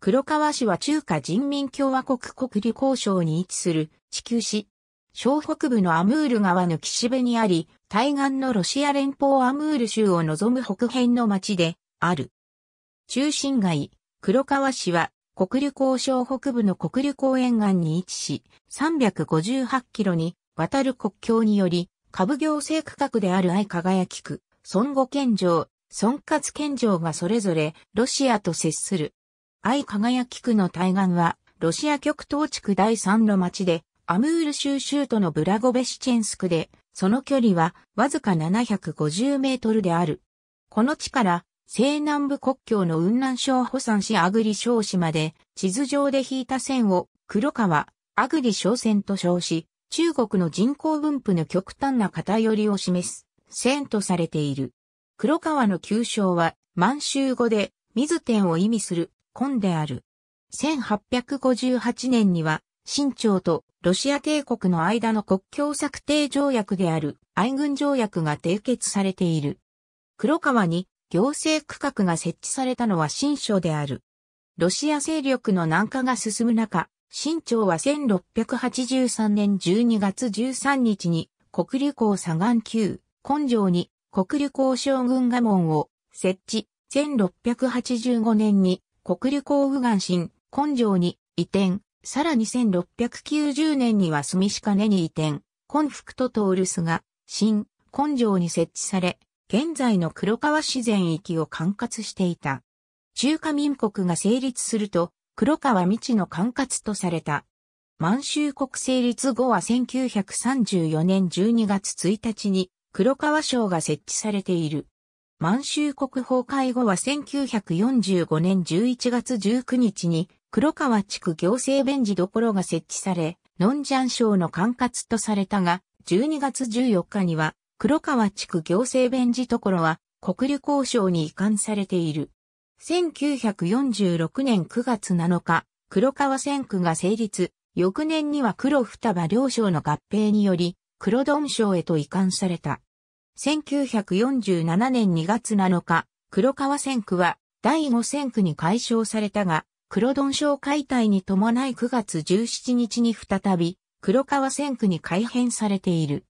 黒川市は中華人民共和国国立交省に位置する地球市。小北部のアムール川の岸辺にあり、対岸のロシア連邦アムール州を望む北辺の町である。中心街、黒川市は国立交省北部の国立公園岸に位置し、358キロに渡る国境により、下部行政区画である愛輝区、孫悟県城、孫活県城がそれぞれロシアと接する。愛輝き区の対岸は、ロシア極東地区第3の町で、アムール州州都のブラゴベシチェンスクで、その距離はわずか750メートルである。この地から西南部国境の雲南省保山市アグリ小市まで地図上で引いた線を黒川、アグリ小線と称し、中国の人口分布の極端な偏りを示す線とされている。黒川の旧称は満州語で水点を意味する本である。1858年には、清朝とロシア帝国の間の国境策定条約である愛軍条約が締結されている。黒川に行政区画が設置されたのは新朝である。ロシア勢力の南下が進む中、清朝は1683年12月13日に国立港左岸級根性に国立港将軍我門を設置、1685年に国旅行右岸新、根性に移転、さらに1690年には住しねに移転、根福とルスが、新、根性に設置され、現在の黒川自然域を管轄していた。中華民国が成立すると、黒川未知の管轄とされた。満州国成立後は1934年12月1日に黒川省が設置されている。満州国崩壊後は1945年11月19日に黒川地区行政弁事所が設置され、ノンジャン省の管轄とされたが、12月14日には黒川地区行政弁事所は国旅交渉に移管されている。1946年9月7日、黒川線区が成立、翌年には黒双葉両省の合併により、黒丼省へと移管された。1947年2月7日、黒川線区は第5線区に解消されたが、黒丼省解体に伴い9月17日に再び、黒川線区に改編されている。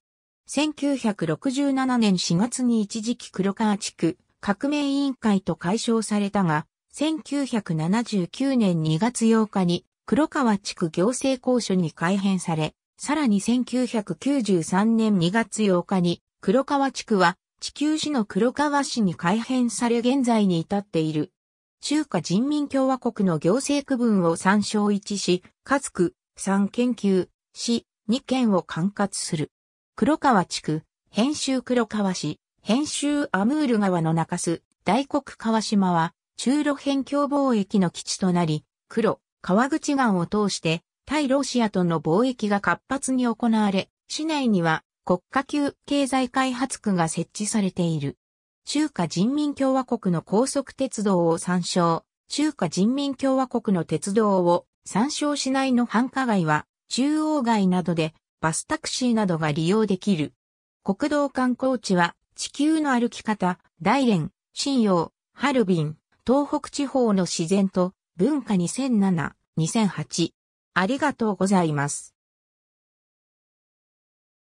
1967年4月に一時期黒川地区革命委員会と解消されたが、1979年2月8日に黒川地区行政公所に改編され、さらに1993年2月8日に黒川地区は地球市の黒川市に改編され現在に至っている。中華人民共和国の行政区分を参照一し、かつく3研究、市、2県を管轄する。黒川地区、編集黒川市、編集アムール川の中洲、大黒川島は、中路辺境貿易の基地となり、黒、川口岸を通して、対ロシアとの貿易が活発に行われ、市内には国家級経済開発区が設置されている。中華人民共和国の高速鉄道を参照。中華人民共和国の鉄道を参照しないの繁華街は、中央街などでバスタクシーなどが利用できる。国道観光地は、地球の歩き方、大連、新用、ハルビン、東北地方の自然と文化2007、2008。ありがとうございます。